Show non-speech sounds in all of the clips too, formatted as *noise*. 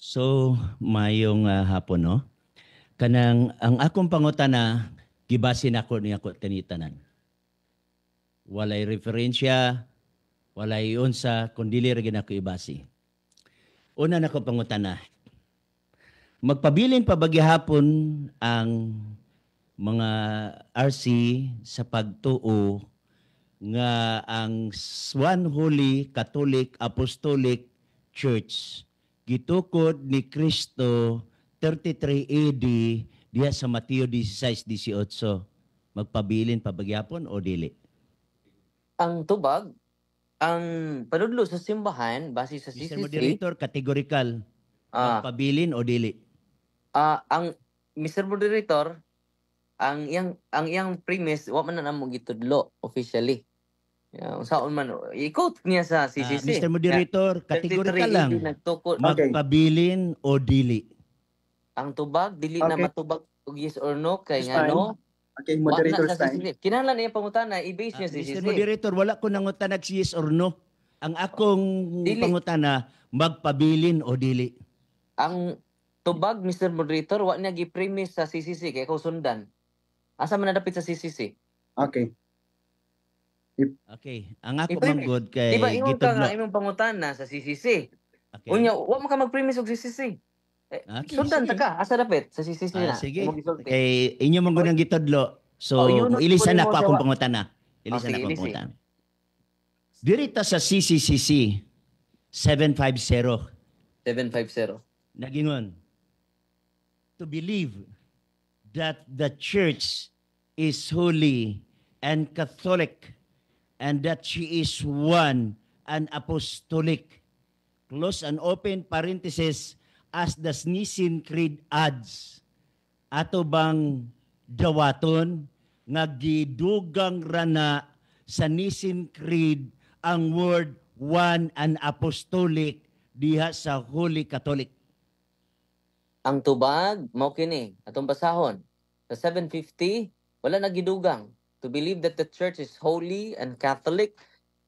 So, mayong uh, hapon, no? Kanang, ang akong pangutana, gibasin ako niya ko tinitanan. Walay referensya, walay unsa, kundili rin ako ibasi. Una na ko pangutana, magpabilin pa bagihapon ang mga RC sa pagtuo nga ang Swan Holy Catholic Apostolic Church gitukod ni Kristo 33 AD diha sa Mateo 16:18. Magpabilin pa o dili? Ang tubag ang panudlo sa simbahan base sa CCC. Mr. Moderator, categorical. Uh, magpabilin o dili? Uh, ang Mr. Moderator, ang iyang ang iyang premise wa man na namo gitudlo officially. Uh, saon man i niya sa CCC. Uh, Mr. Moderator, yeah. kategorika lang. Nagtukod. Okay. Magpabilin o dili. Ang tubag dili okay. na matubag og yes or no kay nga no. Okay, moderator sa CCC. Kinahanglan niya pangutana i-base niya uh, ah, CCC. Mr. Moderator, wala ko nangutanag si yes or no. Ang akong dili. pangutana magpabilin o dili. Ang tubag Mr. Moderator wa niya gi-premise sa CCC kay ko sundan. Asa man nadapit sa CCC? Okay. Okay. Ang ako Iba, man good kay Diba imong gitog ka nga imong pangutana sa CCC. Okay. Unya wa mo ka mag-premise og CCC. Eh, Okay, Sundan sige. asa dapat sa CCC Ah, na. sige. Kay inyo mong gud ang So Oh, yun ilisan na ko ako ang pangutana. Ilisan Ah, oh, na sige, ako pangutana. Dirita sa CCCC 750 750. nagingon to believe that the church is holy and catholic and that she is one, and apostolic. Close and open parenthesis as the Nicene Creed adds. Ato bang dawaton nga gidugang rana sa Nicene Creed ang word one and apostolic diha sa Holy Catholic. Ang tubag mao kini atong basahon sa 750 wala na gidugang. to believe that the church is holy and Catholic,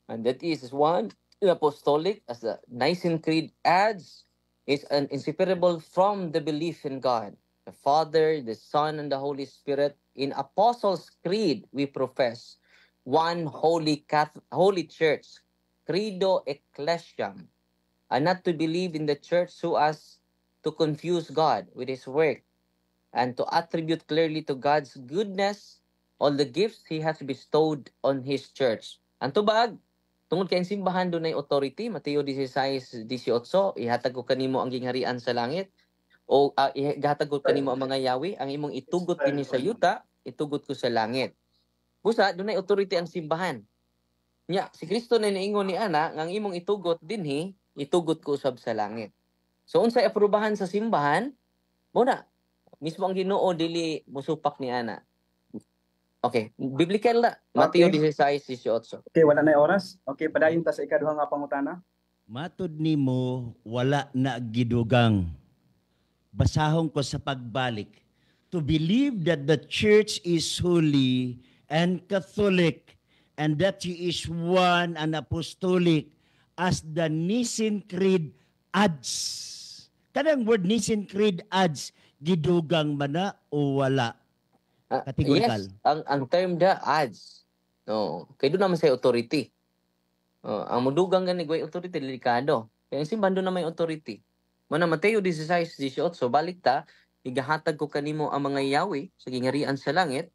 and that is one apostolic, as the Nicene Creed adds, is an inseparable from the belief in God, the Father, the Son, and the Holy Spirit. In Apostles' Creed, we profess one holy Catholic, holy church, credo ecclesiam, and not to believe in the church so as to confuse God with his work and to attribute clearly to God's goodness all the gifts He has bestowed on His church. Ang tubag, tungod kay simbahan dunay authority, Mateo 16:18, ihatag ko kanimo ang gingharian sa langit o uh, ah, ihatag ko kanimo ang mga yawi, ang imong itugot kini sa yuta, itugot ko sa langit. Busa dunay authority ang simbahan. Nya, si Kristo na niingon ni ana ang imong itugot dinhi, itugot ko usab sa langit. So unsa aprubahan sa simbahan? Muna, mismo ang Ginoo dili musupak ni ana. Okay, biblical na. Mateo okay. 16, 18. Okay, wala na oras. Okay, padayon ta sa ikaduhang nga pangutana. Matod nimo wala na gidugang. Basahon ko sa pagbalik. To believe that the church is holy and catholic and that she is one and apostolic as the Nicene Creed adds. Kanang word Nicene Creed adds, gidugang mana o wala Uh, Categorical. Yes, ang, ang term da, ads. No, kay do naman say authority. Uh, ang mudugang gani guay authority delikado. Kay ang simbahan do na may authority. Mana Mateo so balik ta igahatag ko kanimo ang mga yawi sa gingarian sa langit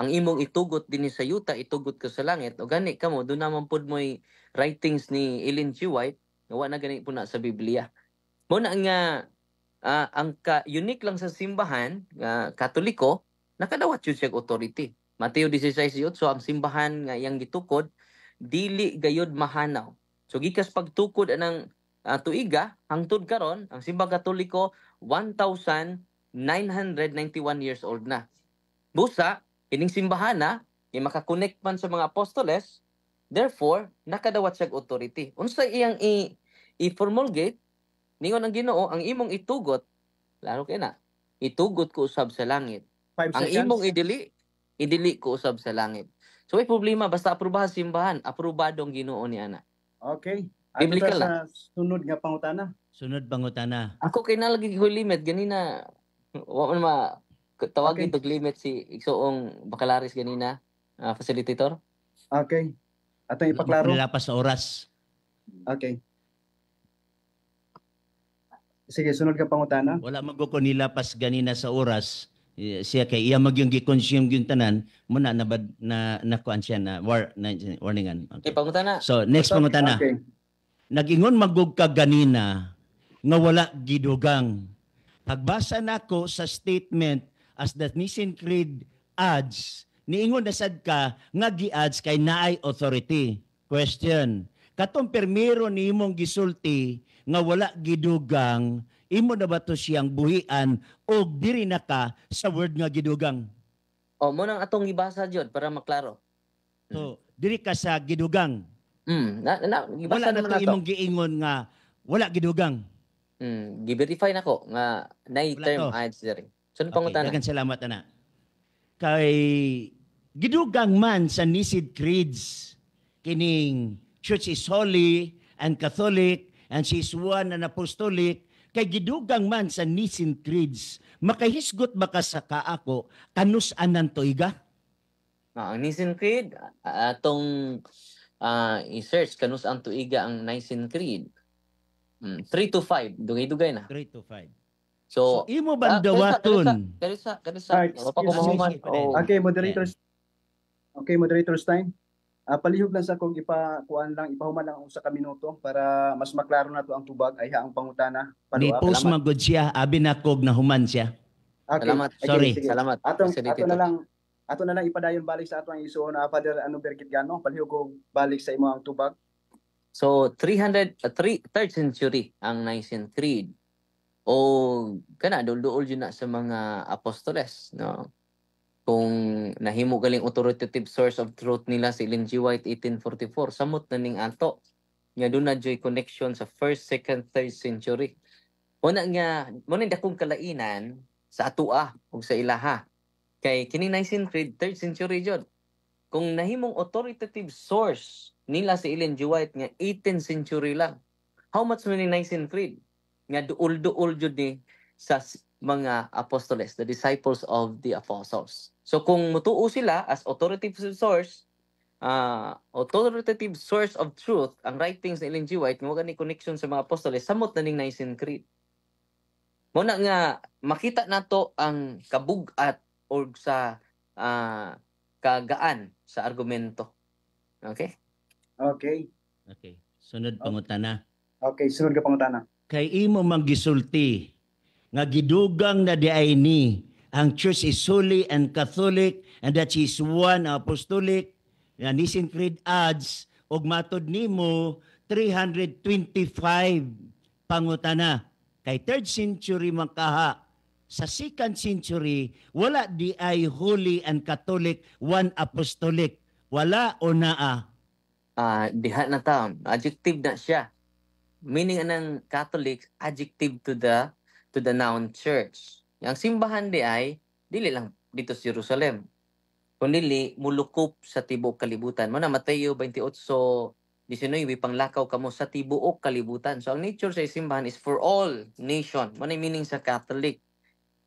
ang imong itugot dinhi sa yuta itugot ko sa langit o gani kamo do naman pud moy writings ni Ellen G White nga wa na gani po na sa Biblia mo na nga uh, ang ka, unique lang sa simbahan uh, Katoliko nakadawat yun siyang authority. Mateo 16:8 so ang simbahan nga yang gitukod dili gayod mahanaw. So gikas pagtukod anang uh, tuiga hangtod karon ang simbang katoliko 1991 years old na. Busa ining simbahan na ni makakonect man sa mga apostoles therefore nakadawat siyang authority. Unsa iyang i i-formulgate ningon ang Ginoo ang imong itugot laro kay na itugot ko usab sa langit Five Ang imong idili, idili ko usab sa langit. So may problema basta aprubahan simbahan, aprobadong Ginoo ni ana. Okay. Ano Biblical sa sunod nga pangutana? Sunod pangutana. Ako kay nalagi ko limit ganina. Wa man ma tawagin okay. limit si Igsoong Bacalaris ganina, uh, facilitator. Okay. Atong ipaklaro. Nilapas sa oras. Okay. Sige, sunod ka pangutana. Wala magko nilapas ganina sa oras eh, siya kay iya magyung gi-consume gyud tanan muna na na na nakuan siya na war na warningan. Okay, okay pangutana. So next okay. pangutana. Okay. Nagingon magug ka ganina nga wala gidugang. Pagbasa nako sa statement as the Nicene Creed adds niingon na sad ka nga gi-adds kay naay authority. Question. Katong permiro nimong gisulti nga wala gidugang imo na ba to siyang buhian o diri na ka sa word nga gidugang? O, mo nang atong ibasa jud para maklaro. So, diri ka sa gidugang. Mm, na, na, wala na to imong giingon nga wala gidugang. Mm, gi-verify nako nga nay term ads diri. So, okay, pangutana. Dagan salamat ana. Kay gidugang man sa Nisid Creeds kining Church is holy and Catholic and she is one and apostolic kay gidugang man sa nisin creeds makahisgot ba ka sa kaako kanus anan to iga ah, ang nisin creed ah, atong uh, i-search kanus ang tuiga ang nisin creed 3 mm, to 5 dugay-dugay na 3 to 5 So, so imo bandawaton. Uh, kanisa, kanisa, kanisa. Right. Oh, okay, moderators. Okay, moderators time. Uh, palihog lang sa kung ipakuan lang, ipahuman lang sa kaminuto para mas maklaro na to ang tubag ay ang pangutana. Palua, Di post magod siya, abi na na human siya. Okay. Salamat. Sorry. sige. Salamat. Atong, ato na lang ato na lang ipadayon balik sa ato ang isuho na Father ano Berkit gano palihog kog balik sa imo ang tubag. So 300 3, 3rd century ang Nicene Creed. O kana dool-dool yun na sa mga apostoles no kung nahimo galing authoritative source of truth nila si Ellen G. White 1844 samot na ning ato nga do na joy connection sa first second third century una nga mo ni dakong kalainan sa atua ug sa ilaha kay kini 19th third century jud kung nahimong authoritative source nila si Ellen G. White nga 18th century lang how much mo ni 19th nga duol-duol jud ni sa mga apostoles, the disciples of the apostles. So kung mutuo sila as authoritative source, uh, authoritative source of truth, ang writings ni Ellen G. White, mga ni connection sa mga apostoles, samot na ning Nicene Creed. Muna nga, makita nato ang kabugat or sa uh, kagaan sa argumento. Okay? Okay. Okay. Sunod pangutana. Okay, sunod ka pangutana. Kay imo manggisulti nga gidugang na diay ni ang church is holy and catholic and that is one apostolic nga Nicene Creed adds og matod nimo 325 pangutana kay 3rd century makaha sa second century wala di ay holy and catholic one apostolic wala o naa uh, diha na ta adjective na siya meaning anang catholic adjective to the to the noun church. Ang simbahan di ay dili lang dito sa Jerusalem. Kundi mulukop sa tibuok kalibutan. Mo na Mateo 28 19 panglakaw kamo sa tibuok kalibutan. So ang nature sa simbahan is for all nation. Mo na meaning sa Catholic.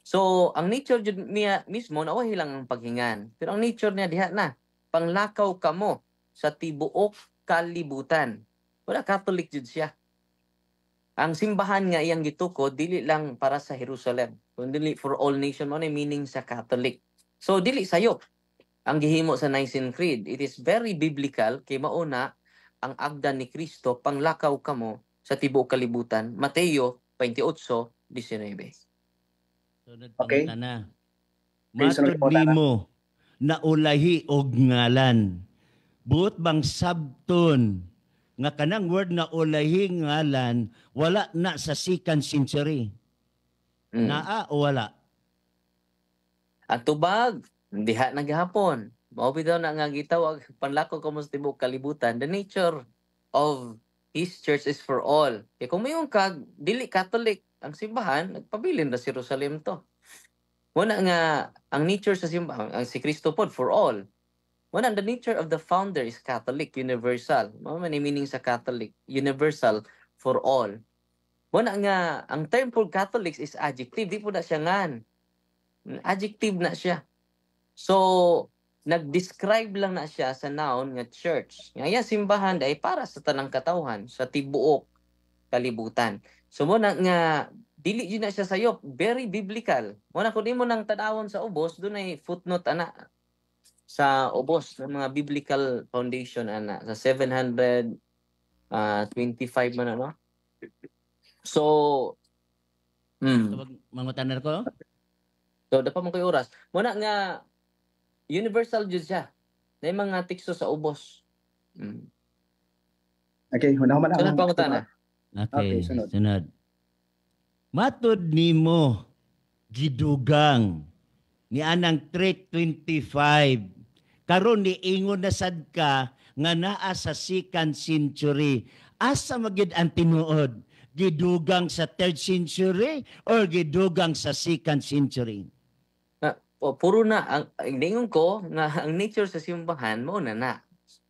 So ang nature niya mismo na lang ang paghingan. Pero ang nature niya diha na panglakaw kamo sa tibuok kalibutan. Wala Catholic jud siya. Ang simbahan nga iyang gitukod dili lang para sa Jerusalem, kundi for all nation mo meaning sa Catholic. So dili sayo ang gihimo sa Nicene Creed. It is very biblical kay mauna ang agda ni Kristo panglakaw kamo sa tibuok kalibutan. Mateo 28:19. so okay. na. Matod nimo na ulahi og ngalan. Buot bang sabton nga kanang word na ulahing ngalan wala na sa second century. Mm. Naa o wala? At tubag, ha naghapon. Mao daw na nga gitawag panlako ko tibuok kalibutan the nature of his church is for all. Kaya kung mayong kag dili Catholic ang simbahan, nagpabilin na si Jerusalem to. Wala nga ang nature sa simbahan, ang si Kristo pod for all. One, the nature of the founder is Catholic, universal. Mao man meaning sa Catholic, universal for all. Mo na nga ang term for Catholics is adjective, di po na siya ngan. Adjective na siya. So nag-describe lang na siya sa noun nga church. Ngayon simbahan ay para sa tanang katawhan, sa tibuok kalibutan. So muna nga dili gyud na siya sayo, very biblical. Muna, na kun imo nang tadawon sa ubos, dunay footnote ana sa ubos ng mga biblical foundation ana sa 725 ah, man ano. So mm. Mangutanar ko. So dapat mo kay oras. Muna nga universal jud siya. Nay mga teksto sa ubos. Mm. Okay, una man ako. Sunod pangutana. Okay, okay sunod. sunod. Matod mo gidugang ni anang 25 karon ni ingon na sad ka nga naa sa second century asa magid ang tinuod gidugang sa third century or gidugang sa second century uh, puro na ang ningon ko nga ang nature sa simbahan mo na na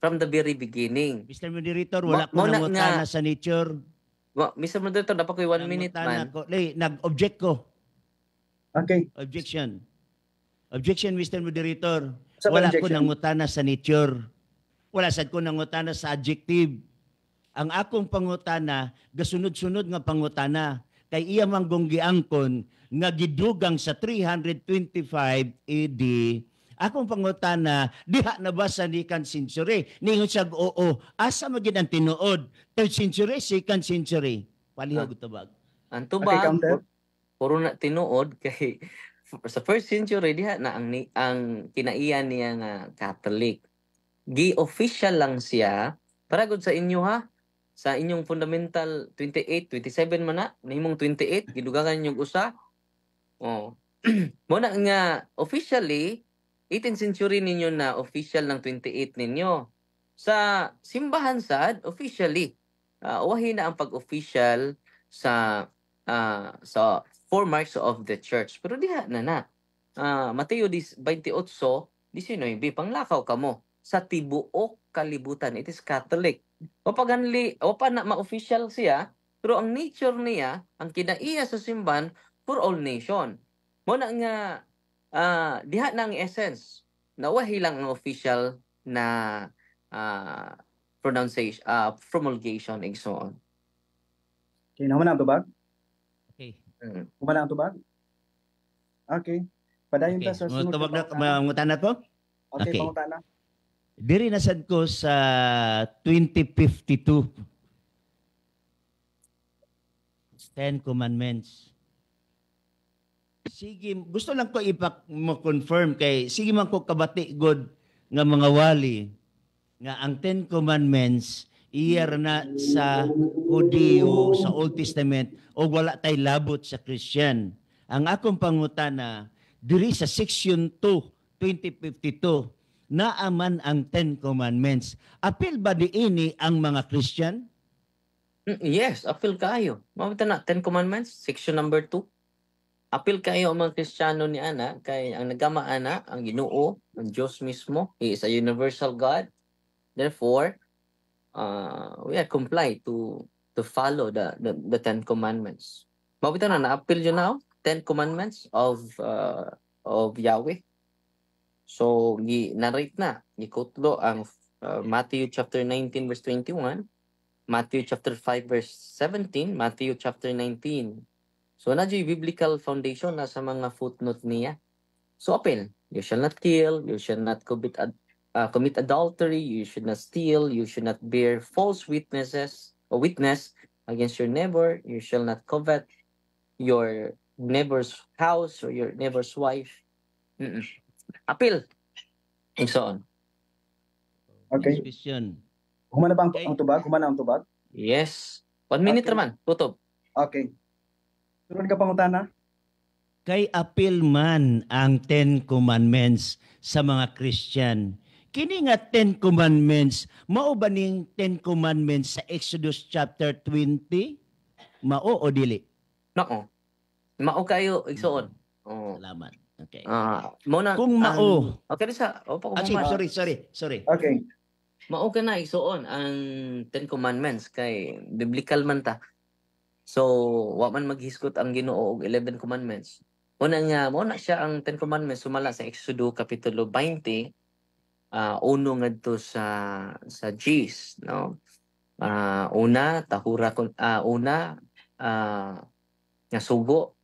from the very beginning Mr. Moderator wala ko na, na sa nature Ma, Mr. Moderator dapat ko 1 minute man ko. Lay, nag-object ko Okay. Objection. Objection, Mr. Moderator. Sa wala ko nangutana sa nature. Wala sad ko nangutana sa adjective. Ang akong pangutana, gasunod-sunod nga pangutana kay iya manggong giangkon nga gidugang sa 325 AD akong pangutana diha nabasa ni kan century ningon siya oo asa magid ang tinuod third century second century palihog ah. tubag ang tubag okay, puro na tinuod kay sa first century diha na ang ang kinaiyan niya nga Catholic. Gi official lang siya para gud sa inyo ha sa inyong fundamental 28 27 man na nimong 28 gidugangan yung usa. Oh. *clears throat* mo na nga officially 18th century ninyo na official ng 28 ninyo. Sa simbahan sad officially uh, na ang pag-official sa uh, sa four marks of the church. Pero diha na na. Uh, Mateo 28, 19, panglakaw ka mo sa tibuok kalibutan. It is Catholic. Wapaganli, wapa na ma-official siya, pero ang nature niya, ang kinaiya sa simbahan, for all nation. Mo nga, uh, diha na ang essence. Nawahi lang ang official na uh, pronunciation, uh, promulgation, and so on. Okay, naman na ba? Mm. Kumalang tubag? Okay. Padayon okay. ta sa sunod. Tubag na, mangutan na to? Okay, okay. pangutan na. Diri nasad ko sa 2052. Ten Commandments. Sige, gusto lang ko ipak mo confirm kay sige man ko kabati good nga mga wali nga ang Ten Commandments iyar na sa Hudeo sa Old Testament o wala tay labot sa Christian. Ang akong pangutan na diri sa section 2 2052 naaman ang Ten Commandments. Apil ba di ini ang mga Christian? Mm, yes, apil kayo. Mamita na, Ten Commandments, section number 2. Apil kayo ang mga Kristiyano ni Ana, kay ang nagama Ana, ang ginoo, ang Diyos mismo, He is a universal God. Therefore, uh, we are comply to to follow the the, the Ten Commandments. Mabita na na-appeal yun now, oh. Ten Commandments of uh, of Yahweh. So, gi-narrate na, gikutlo ang uh, Matthew chapter 19 verse 21, Matthew chapter 5 verse 17, Matthew chapter 19. So, na biblical foundation na sa mga footnote niya. So, apil, you shall not kill, you shall not covet ad uh, commit adultery, you should not steal, you should not bear false witnesses or witness against your neighbor, you shall not covet your neighbor's house or your neighbor's wife. Mm-mm. Appeal. And so on. Okay. Next question. Humana ba ang, okay. ang tubag? Humana ang tubag? Yes. One minute okay. naman. Tutob. Okay. Sunod ka pangutana? Kay appeal man ang Ten Commandments sa mga Christian kini nga 10 commandments mao ba ning 10 commandments sa Exodus chapter 20 mao o dili nako mao kayo igsuon oh salamat okay uh, ah, mo kung mao um, okay sa opa ko Actually, sorry sorry sorry okay mao ka na igsuon ang 10 commandments kay biblical man ta so wa man maghiskot ang Ginoo og 11 commandments una nga mo na siya ang 10 commandments sumala sa Exodus kapitulo 20 uh, uno ngadto sa sa G's no uh, una tahura ko uh, una uh, nga subo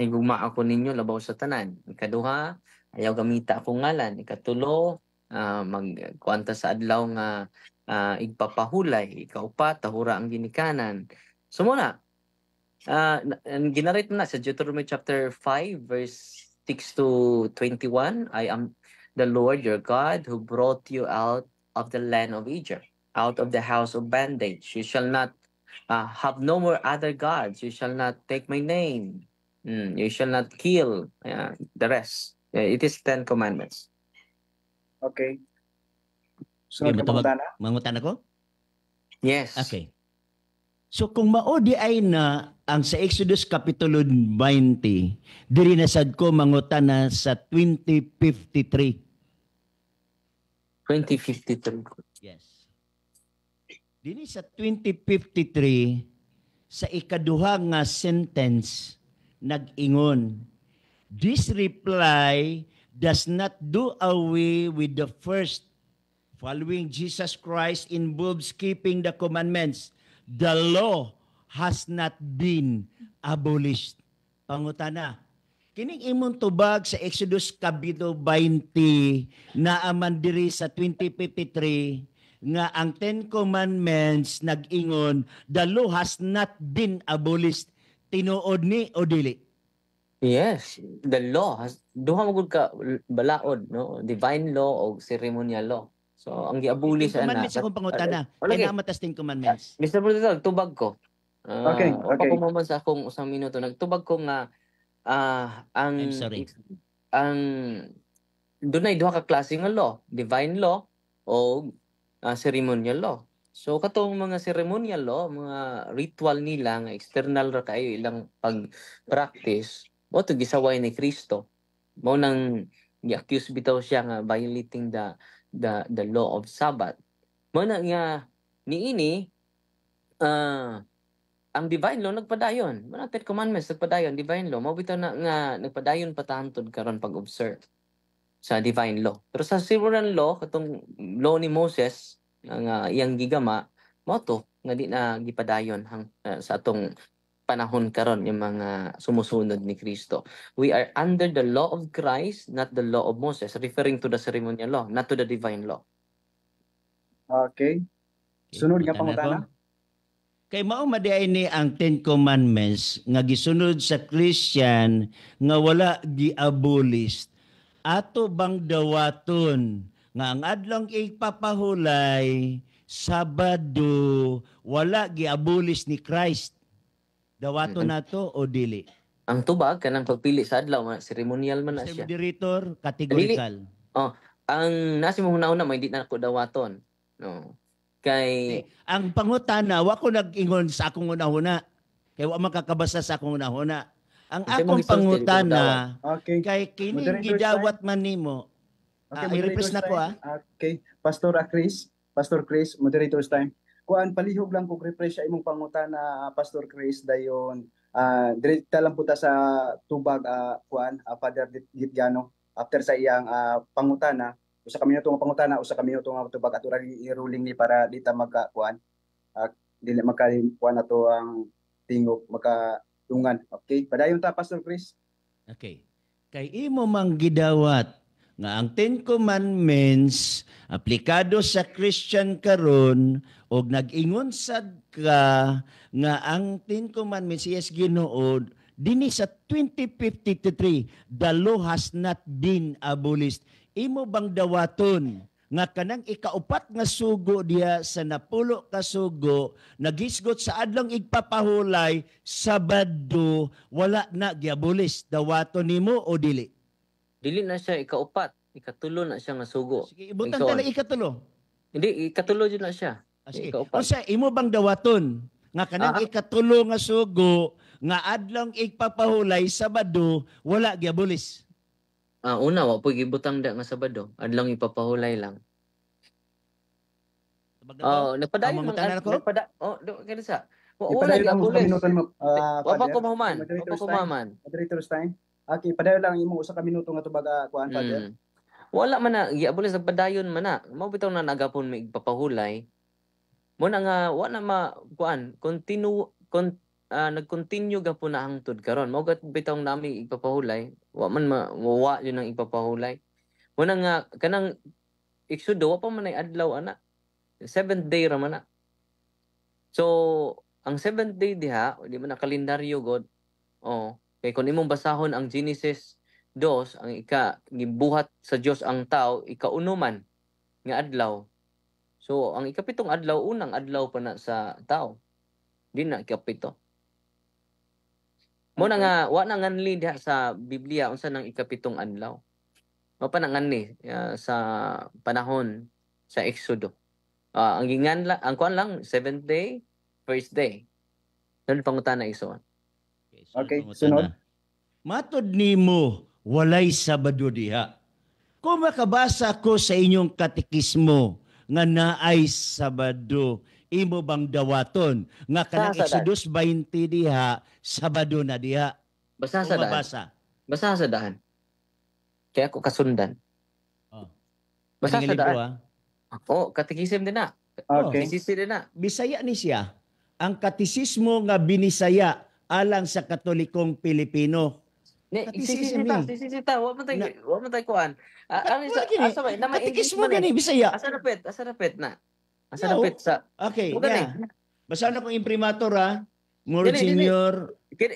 igugma ako ninyo labaw sa tanan ikaduha ayaw gamita akong ngalan ikatulo uh, mag sa adlaw nga uh, igpapahulay pa tahura ang ginikanan so muna uh, ginarate na sa Deuteronomy chapter 5 verse 6 to 21 I am the Lord your God who brought you out of the land of Egypt, out of the house of bondage. You shall not uh, have no more other gods. You shall not take my name. Mm, you shall not kill. Yeah, the rest. Yeah, it is Ten Commandments. Okay. So, okay, mangutana? mangutana ko? Yes. Okay. So kung mao di ay na ang sa Exodus Kapitulo 20, diri nasad ko mangutan na sa 2053. 2053. Yes. Dini sa 2053, sa ikaduha nga sentence, nag-ingon, This reply does not do away with the first. Following Jesus Christ in involves keeping the commandments. The law has not been abolished. Pangutana, Kining imong tubag sa Exodus Kabito 20 na aman diri sa 2053 nga ang Ten Commandments nag-ingon, the law has not been abolished. Tinuod ni o dili? Yes, the law has duha mo ka balaod no, divine law o ceremonial law. So ang giabuli sa ana. Commandments akong pangutana. Uh, okay. Kaya matas tin commandments. Mr. President, tubag ko. Uh, okay, okay. Pagkumaman sa akong usang minuto, nagtubag ko nga Ah, ang I'm sorry. ang dunay duha ka klase ng law, ano, divine law o ah, ceremonial law. So katong mga ceremonial law, mga ritual nila nga external ra kayo ilang pag-practice mo to gisaway ni Kristo. Mao nang gi-accuse bitaw siya nga violating the the the law of Sabbath. Mo na nga niini ah uh, ang divine law nagpadayon. Mga Ten Commandments nagpadayon, divine law. Mao na nga nagpadayon patahantod karon pag observe sa divine law. Pero sa civil law katong law ni Moses nga uh, iyang gigama mao to nga di na gipadayon hang uh, sa atong panahon karon yung mga sumusunod ni Kristo. We are under the law of Christ, not the law of Moses, referring to the ceremonial law, not to the divine law. Okay. Sunod nga pangutana. Kay mao madiay ni ang Ten Commandments nga gisunod sa Christian nga wala giabolish. Ato bang dawaton nga ang adlong ipapahulay Sabado wala giabolish ni Christ. Dawaton mm-hmm. nato o dili? Ang tubag kanang pagpili sa adlaw man ceremonial man na siya. Director categorical. Dili, oh, ang nasimuhuna una may di na ko dawaton. No. Kay... Eh, ang pangutana, wa ko nag-ingon sa akong una-una. Kay wa makakabasa sa akong una-una. Ang Kasi akong pangutana, okay. kay kini gidawat man nimo. Okay, uh, ah, i-repress na ko ah. Okay. Pastor uh, Chris, Pastor Chris, moderator's time. Kuan palihog lang kung refresh sa imong pangutana ah, Pastor Chris dayon. Uh, direkta lang puta sa tubag uh, kuan uh, Father Gitgano after sa iyang uh, pangutana usa kami tong pangutana usa kami tong tubag atura i-ruling ni para dita magkakuan uh, dili magkakuan na to ang tingog makatungan okay padayon ta pastor Chris okay kay imo mang gidawat nga ang Ten Commandments aplikado sa Christian karon og nag-ingon sad ka nga ang Ten Commandments yes Ginoo dinhi sa 2053 the law has not been abolished imo bang dawaton nga kanang ikaupat nga sugo diya sa napulo ka sugo nagisgot sa adlong igpapahulay sabado wala na giabulis dawaton nimo o dili dili na siya ikaupat ikatulo na siya nga sugo sige ibutan tala ikatulo hindi ikatulo jud na siya ah, sige. ikaupat unsa imo bang dawaton nga kanang ah. ikatulo nga sugo nga adlong igpapahulay sabado wala giabulis Ah, una, wa po butang da nga Sabado. Adlang ipapahulay lang. Oh, nagpadayon man ang ko. Napada, oh, do kada sa. Wa wala lang ko lang. Ah, wa pa ko mahuman. Papa ko mahuman. Moderator Stein. Okay, padayon lang imo usa ka minuto nga tubaga ah, kuan pa mm. Wala man na giabulis sa padayon man na. Mao bitaw na nagapon mig papahulay. Mo na nga wa na ma kuan continue uh, nag-continue po na ang tud karon mao gat bitaw nami ipapahulay wa man ma, wa yun ang ipapahulay mo na nga kanang Exodo wa pa man ay adlaw ana seventh day ra man na so ang seventh day diha di man kalendaryo god oh kay kun imong basahon ang Genesis 2 ang ika gibuhat sa Dios ang tao man nga adlaw so ang ikapitong adlaw unang adlaw pa na sa tao din na ikapito mo na nga wa na nganli diha sa Biblia unsa nang ikapitong adlaw. Mo pa na nganli uh, ah, sa panahon sa Exodo. Uh, ang gingan lang ang kuan lang seventh day, first day. Sunod pangutana ison. Okay, sunod. Okay, sunod. Matod nimo walay Sabado diha. Kung makabasa ko sa inyong katikismo nga naay Sabado, imo bang dawaton nga kanang Exodus 20 diha Sabado na diha. Basa sa daan. Basa sa daan. kay ako kasundan. Oh. Basa sa daan. Oo, ah? oh, katikisim din na. Okay. Bisisi din na. Bisaya ni siya. Ang katisismo nga binisaya alang sa Katolikong Pilipino. Ne, sisita, sisita, wa man tay, wa man tay kuan. Ah, ang sa asa ba? Na may English mo gani eh. Bisaya. Asa rapet, asa rapet na. Asa salapit no. Eh, sa... Oh, okay, Huwag yeah. Na, eh. Basta na imprimatur ha. Moro dili,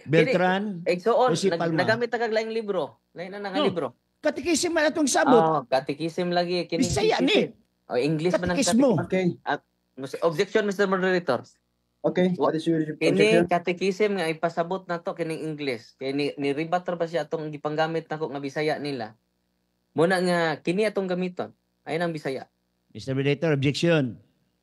Beltran, eh, so on, nag, Palma. Nagamit na kag laing libro. Lain na nga no. libro. Katikisim na itong sabot. Oh, katikisim lagi. Kining Bisaya ni. Oh, English man ang katikismo. Okay. At, ah, objection, Mr. Moderator. Okay, what is your objection? Kini katikisim nga ipasabot na to kining English. Kay ni, ni ribater ba siya atong gipanggamit nako nga Bisaya nila. Muna nga kini atong gamiton. Ayun ang Bisaya. Mr. Moderator, objection.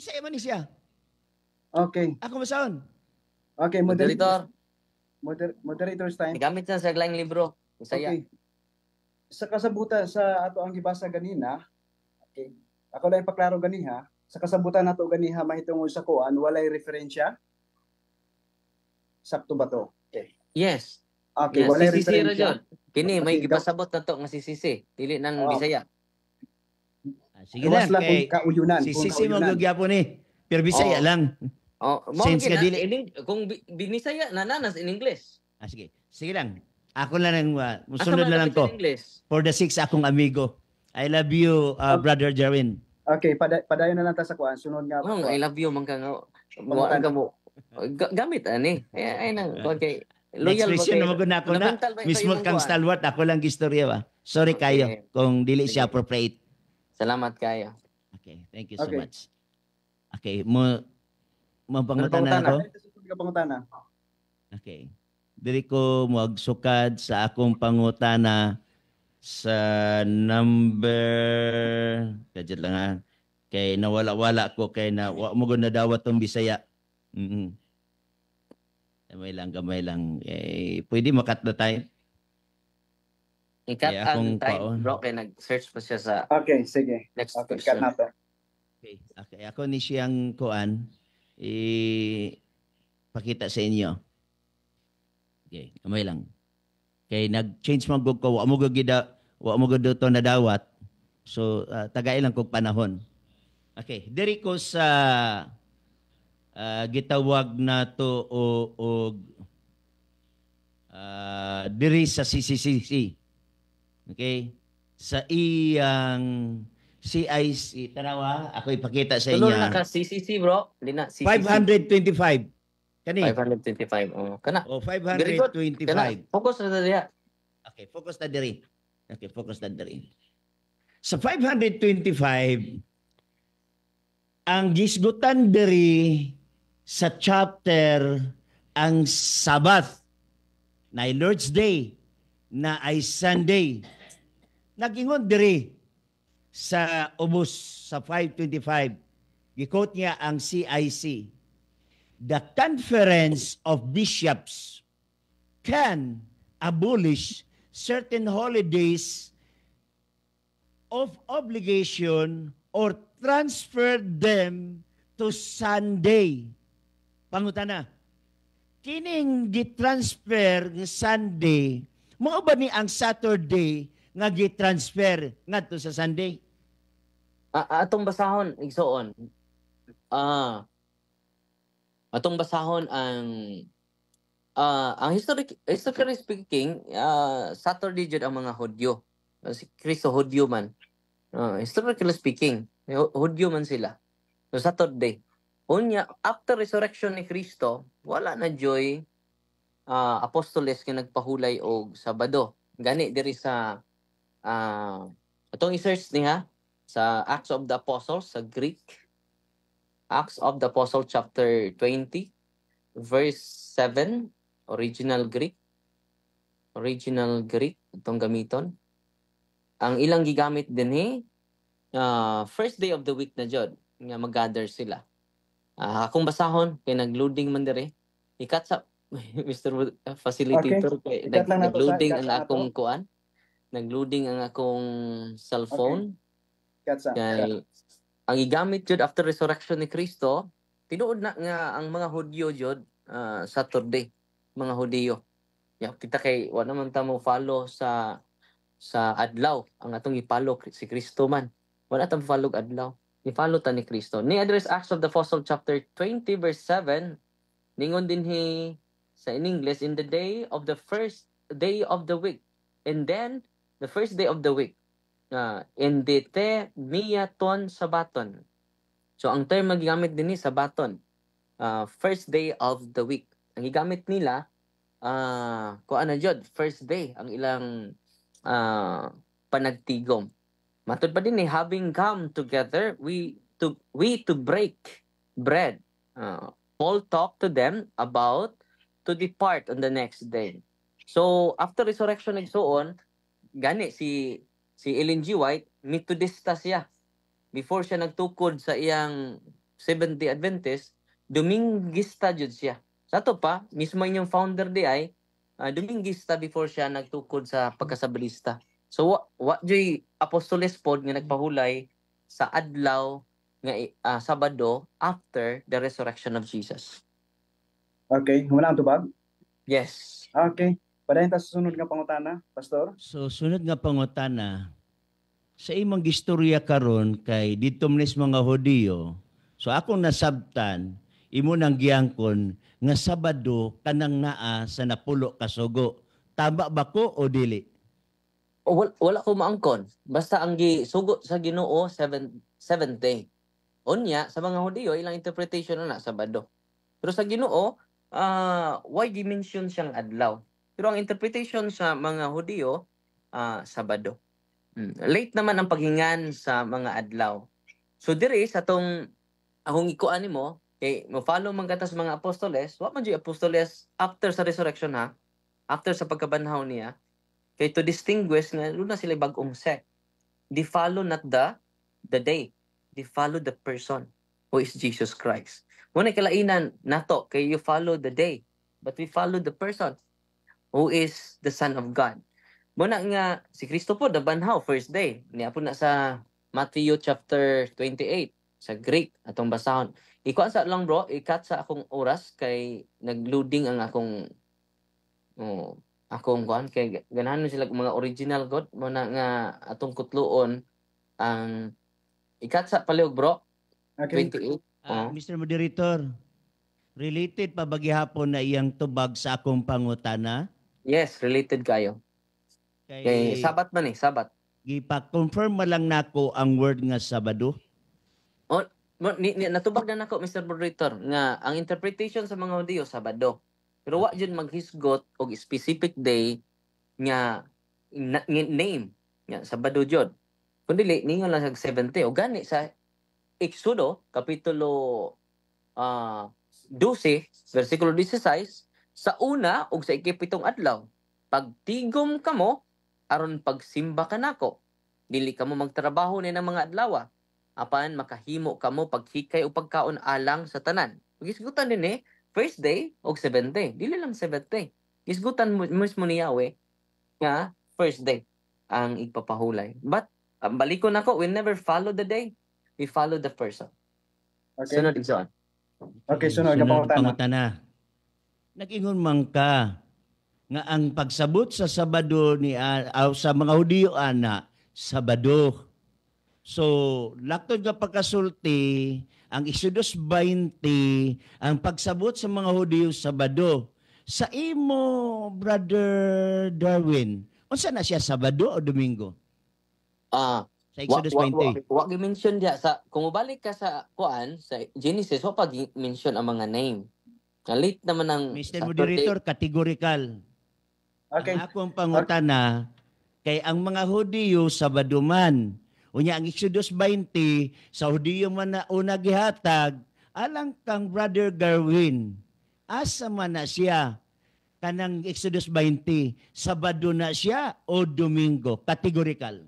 Isa man siya. Okay. Ako masaon. Okay, moderator. Moder moderator's time. Gamit na sa laing libro. Usaya. Okay. Sa kasabutan sa ato ang gibasa ganina, okay. Ako lang ipaklaro ganiha, sa kasabutan nato ganiha mahitungod sa kuan walay referensya. Sakto ba to? Okay. Yes. Okay, yes. walay referensya. Kini okay. may gibasabot na to nga sisisi. Dili nang oh. Bisaya. Ah, sige Awas lang, lang kay, kung kauyunan. Sisisi mo gagyapo ni. Pero Bisaya oh. lang. Oh, mo Since ka dili. In, kung Bisaya, nananas in English. Ah, sige. Sige lang. Ako ah, ah, na lang, uh, musunod na lang ko. For the six akong amigo. I love you, uh, okay. Oh. Brother Jarin. Okay, pada padayon na lang ta sa kuan. Sunod nga. Oh, I love you man mo ang gamo. Gamit ani. Eh, ay nang okay. Loyal Next question, naman na ako na. Mismo kang stalwart, ako lang istorya ba? Sorry okay. kung dili siya appropriate. Salamat kayo. Okay, thank you so Okay. much. Okay, mo mabangutan na ako. Pangutana. Okay. Diri ko magsukad sa akong pangutana sa number kadyan lang ha. Kay nawala-wala ko kay na wa mo gud na dawat tong Bisaya. Mhm. Gamay lang, gamay lang. Eh, pwede makat na tayo. Ikat Yeah, ang akong time, paon. bro. Kaya nag-search pa siya sa Okay, sige. next Okay, cut question. natin. Okay. okay. Ako ni siyang kuan i pakita sa inyo. Okay, kamay lang. Kay nag-change man gud ko wa mo gud gida wa mo gud na dawat. So uh, tagay lang kog panahon. Okay, diri ko sa ah, gitawag na to o og ah, diri sa CCCC Okay? Sa iyang CIC, eh, tanawa, ako ipakita sa inyo. Tulong na ka CCC bro. Lina, CCC. 525. Kani? 525. Oh, kana. Oh, 525. Kana. Focus na diri. Ah. Okay, focus na diri. Okay, focus na diri. Sa 525, ang gisgutan diri sa chapter ang Sabbath na Lord's Day na ay Sunday nagingon diri sa ubos sa 525. Gikot niya ang CIC. The Conference of Bishops can abolish certain holidays of obligation or transfer them to Sunday. Pangutana, kining di-transfer ng Sunday, mo ba ni ang Saturday nga gi-transfer ngadto sa Sunday? A- atong basahon igsoon. Ah uh, atong basahon ang uh, ang historic historically speaking, uh, Saturday jud ang mga Hudyo. Si Kristo Hudyo man. Uh, historically speaking, Hudyo man sila. So Saturday. Unya, after resurrection ni Kristo, wala na joy uh, apostoles kay nagpahulay og Sabado. Gani diri sa Uh, itong i-search niya sa Acts of the Apostles sa Greek. Acts of the Apostles chapter 20 verse 7 original Greek. Original Greek itong gamiton. Ang ilang gigamit din he, uh, ah, first day of the week na jod nga mag-gather sila. Uh, akong basahon kay nag-loading man dire. Ikat sa *laughs* Mr. Facilitator okay. kay nag- nag-loading ang akong kuan nagloading ang akong cellphone. Okay. Gotcha. ang igamit jud after resurrection ni Kristo, tinuod na nga ang mga Hudyo jud uh, ah, Saturday, mga Hudyo. Ya, kita kay wa naman ta mo follow sa sa adlaw ang atong ipalo si Kristo man. Wala ta follow adlaw. Ni-follow ta ni Kristo. Ni address Acts of the Apostle chapter 20 verse 7 ningon din dinhi sa in English in the day of the first day of the week. And then the first day of the week. Uh, ah, endete miaton sabaton. So, ang term na din ni sabaton. Uh, first day of the week. Ang gigamit nila, uh, ah, kuan na jud first day, ang ilang uh, panagtigom. Matod pa din ni, having come together, we to, we to break bread. Uh, Paul talked to them about to depart on the next day. So, after resurrection nagsuon, gani si si Ellen G. White Methodista siya. Before siya nagtukod sa iyang 70 Adventist, Dominguista jud siya. Sa to pa, mismo inyong founder di ay uh, ah, Dominguista before siya nagtukod sa pagkasabalista. So what wa joy apostoles pod nga nagpahulay sa adlaw nga uh, Sabado after the resurrection of Jesus. Okay, wala ang tubag? Yes. Okay. Padayon ta susunod nga pangutana, pastor. So sunod nga pangutana sa imong istorya karon kay dito mismo nga Hudiyo. So akong nasabtan imo nang giyangkon nga Sabado kanang naa sa napulo kasugo. Tama ba ko o dili? O, wala, wala ko maangkon. Basta ang gi sugo sa Ginoo seven, seventh day. Unya sa mga Hudiyo ilang interpretation na, na Sabado. Pero sa Ginoo, uh, why gi mention siyang adlaw? Pero ang interpretation sa mga Hudyo, uh, ah, Sabado. Hmm. Late naman ang paghingan sa mga adlaw. So diri sa tong ahong ikuan mo, kay mo follow man kata sa mga apostoles, wa man apostoles after sa resurrection ha, after sa pagkabanhaw niya, kay to distinguish na luna sila bagong sect. They follow not the the day, they follow the person who is Jesus Christ. Muna kalainan nato kay you follow the day, but we follow the person who is the Son of God. Muna nga, si Kristo po, the dabanhaw, first day. Niya po na sa Matthew chapter 28, sa Greek, atong basahon. Ikuan sa lang bro, ikat sa akong oras kay nagloading ang akong oh, akong kuan kay ganahan sila mga original god mo na nga atong kutloon ang ikat sa paliog bro. Okay. 28. Uh, oh. Mr. Moderator, related pa bagi hapon na iyang tubag sa akong pangutana? Yes, related kayo. Kay, Kay sabat man eh, sabat. Gipa-confirm ma lang nako ang word nga Sabado. Oh, ni, ni, natubag na nako Mr. Moderator nga ang interpretation sa mga Hudyo Sabado. Pero wa jud maghisgot og specific day nga na, nga name nga Sabado jud. Kundi li ningon lang sa 70 o gani sa Exodo kapitulo uh, ah, 12 versikulo 16 sa una ug sa ikapitong adlaw pagtigom kamo aron pagsimba kanako dili kamo magtrabaho ni ng mga adlaw ah. apan makahimo kamo paghikay o pagkaon alang sa tanan gisgutan din eh first day o seventh day dili lang seventh day gisgutan mismo ni Yahweh nga first day ang ipapahulay. but ang ah, balikon ako we never follow the day we follow the person okay. sunod igsoon okay sunod, sunod pangutana nagingon man ka nga ang pagsabot sa Sabado ni uh, sa mga Hudiyo ana Sabado. So, lakton nga pagkasulti ang Exodus 20 ang pagsabot sa mga Hudiyo Sabado. Sa imo, Brother Darwin, unsa na siya Sabado o Domingo? Ah, uh, sa Exodus wa, 20. Wa, wa, wa, mention diya sa kung balik ka sa kuan sa Genesis, wa pag mention ang mga name late naman ng... Mr. Moderator, kategorikal. Okay. Ang akong pangutana, okay. kay ang mga Hudiyo sa Baduman, unya ang Exodus 20, sa Hudiyo man na una gihatag, alang kang Brother Garwin, asa man na siya, kanang Exodus 20, Sabado na siya o Domingo? Categorical.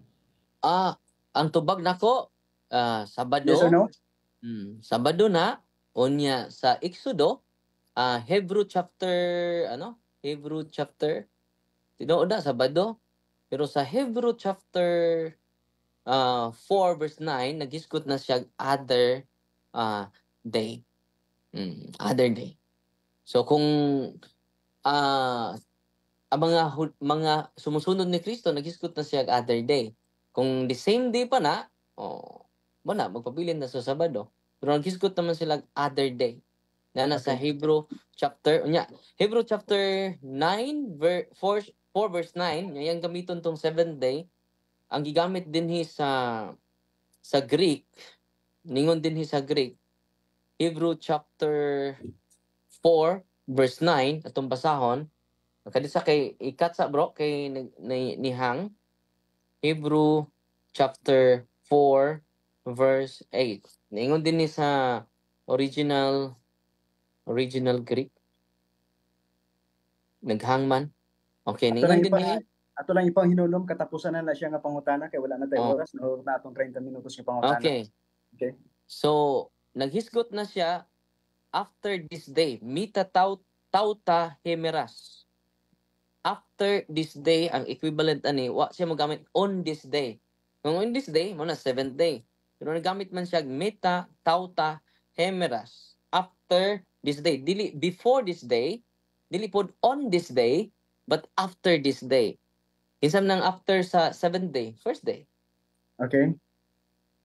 Ah, ang tubag nako, uh, Sabado. Yes or no? Mm, Sabado na, unya sa Exodus uh, Hebrew chapter, ano? Hebrew chapter. tinuod na, Sabado. Pero sa Hebrew chapter uh, ah, 4 verse 9, nagiskot na siya other uh, day. Mm, other day. So kung uh, ang mga mga sumusunod ni Kristo nagiskot na siya other day. Kung the same day pa na, oh, wala, magpabilin na sa Sabado. Pero nagiskot naman sila other day na nasa okay. Hebrew chapter unya Hebrew chapter 9 ver, 4, 4 verse 9 yung gamiton tong 7 day ang gigamit din hi sa sa Greek ningon din hi sa Greek Hebrew chapter 4 verse 9 atong basahon kadi sa kay ikat sa bro kay ni, ni, ni Hang Hebrew chapter 4 verse 8 ningon din ni sa original original Greek. Naghangman. Okay, ni hindi ni. Ato lang ipang hinulom katapusan na na siya nga pangutana kay wala na tayong oh. oras na na atong 30 minutos yung pangutana. Okay. Okay. So, naghisgot na siya after this day, mita taut tauta hemeras. After this day, ang equivalent ani, wa siya magamit on this day. Kung on this day, mo na seventh day. Pero nagamit man siya meta tauta hemeras after this day dili before this day dili pod on this day but after this day Isam nang after sa seventh day, first day. Okay.